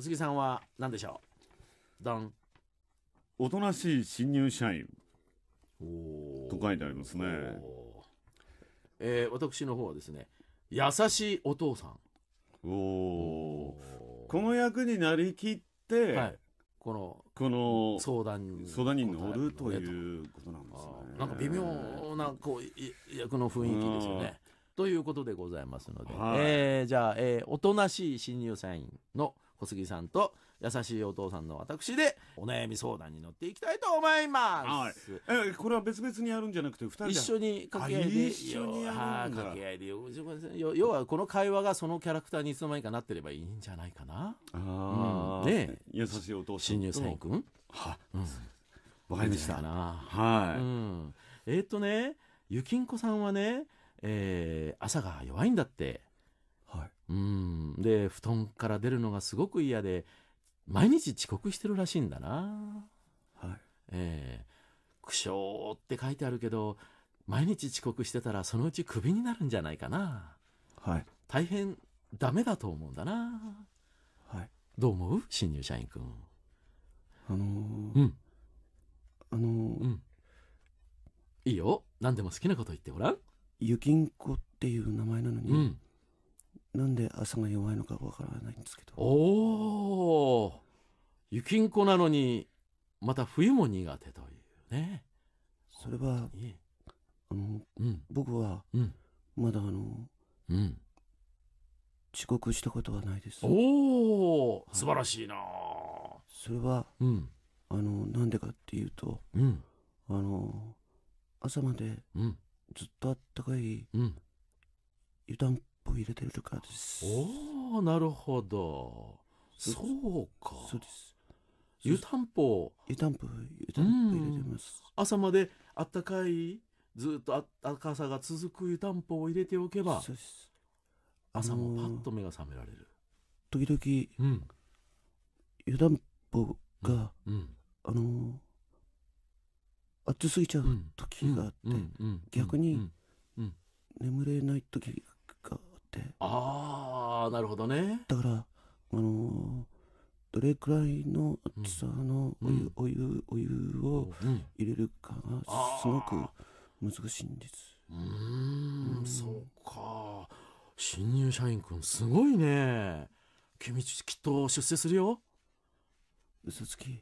小杉さんは何でしょうドンおとなしい新入社員と書いてありますねえー、私の方はですね優しいお父さんおこの役になりきって、はい、このこの相談相談に乗るということなんですねなんか微妙なこう役の雰囲気ですよねということでございますので、はい、えー、じゃあ、えー、おとなしい新入社員の「小杉さんと優しいお父さんの私でお悩み相談に乗っていきたいと思います、はい、えこれは別々にやるんじゃなくて2人で一緒に掛け合いで一緒にや掛け合いで要はこの会話がそのキャラクターにいつの間にかなってればいいんじゃないかなあ、うん、ね優しいお父さん新入生んは、うんわかりました。いいはい。うん、えっ、とね、ゆきんこさんはね、えー、朝が弱いんだって。はい、うんで布団から出るのがすごく嫌で毎日遅刻してるらしいんだな、はいえー、苦笑って書いてあるけど毎日遅刻してたらそのうちクビになるんじゃないかな、はい、大変ダメだと思うんだな、はい、どう思う新入社員くんあのー、うんあのー、うんいいよ何でも好きなこと言ってごらんゆきんこっていう名前なのに、うんなんで朝が弱いのかわからないんですけどおお雪んこなのにまた冬も苦手というねそれはあの、うん、僕はまだあの、うん、遅刻したことはないですおお、はい、素晴らしいなそれは、うん、あのなんでかっていうと、うん、あの朝までずっとあったかい、うん、湯たんプを入れてるとかです。おお、なるほど。そうか。そうです。湯たんぽ。湯たんぽ、湯たんぽ入れてます。朝まであったかい、ずっとあ赤さが続く湯たんぽを入れておけば、朝もパッと目が覚められる。時々、うん、湯たんぽが、うん、うん、あのー、熱すぎちゃう時があって、逆に眠れない時がああなるほどねだからあのー、どれくらいの厚さのお湯、うん、お湯お湯を入れるかがすごく難しいんですうんそうか新入社員くんすごいね君きっと出世するよ嘘つき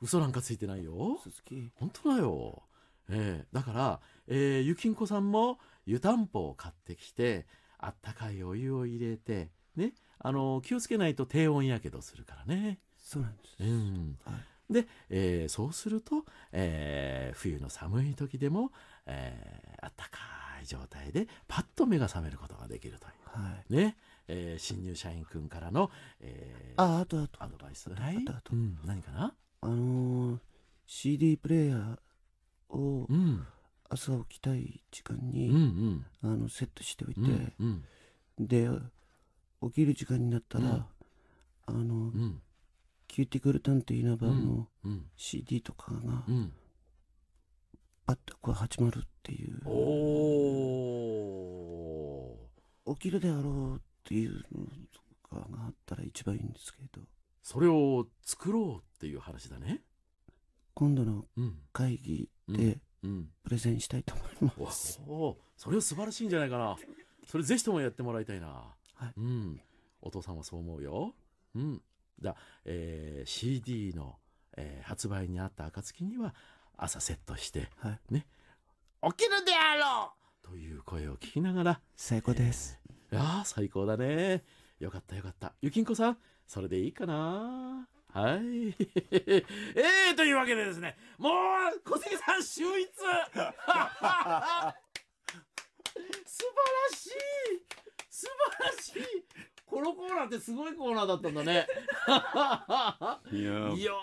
嘘なんかついてないよ嘘つき本当だよええー、だから、えー、ゆきんこさんも湯たんぽを買ってきてあったかいお湯を入れて、ね、あの気をつけないと低温やけどするからね。そうなんです、うんはい、で、えー、そうすると、えー、冬の寒い時でも、えー、あったかい状態でパッと目が覚めることができるという、はいねえー、新入社員君からの、えー、ああとあとアドバイス、はい、あとあと、うん、何かなあのー、CD プレーヤーを、うん朝起きたい時間に、うんうん、あのセットしておいて、うんうん、で起きる時間になったら、うん、あの、うん、キューティクルタ探偵稲葉の CD とかが、うん、た、ッこう始まるっていう起きるであろうっていうのとかがあったら一番いいんですけどそれを作ろうっていう話だね今度の会議で、プレゼンしたいと思います、うん、おそれは素晴らしいんじゃないかなそれぜひともやってもらいたいな、はい、うん、お父さんはそう思うよ、うん、じゃあ、えー、CD の、えー、発売にあった暁には朝セットして、はい、ね起きるであろうという声を聞きながら最高です、えー、あ最高だねよかったよかったゆきんこさんそれでいいかなはい。え えー、というわけでですね、もう、小杉さん、秀逸 素晴らしい素晴らしいこのコーナーってすごいコーナーだったんだね。いや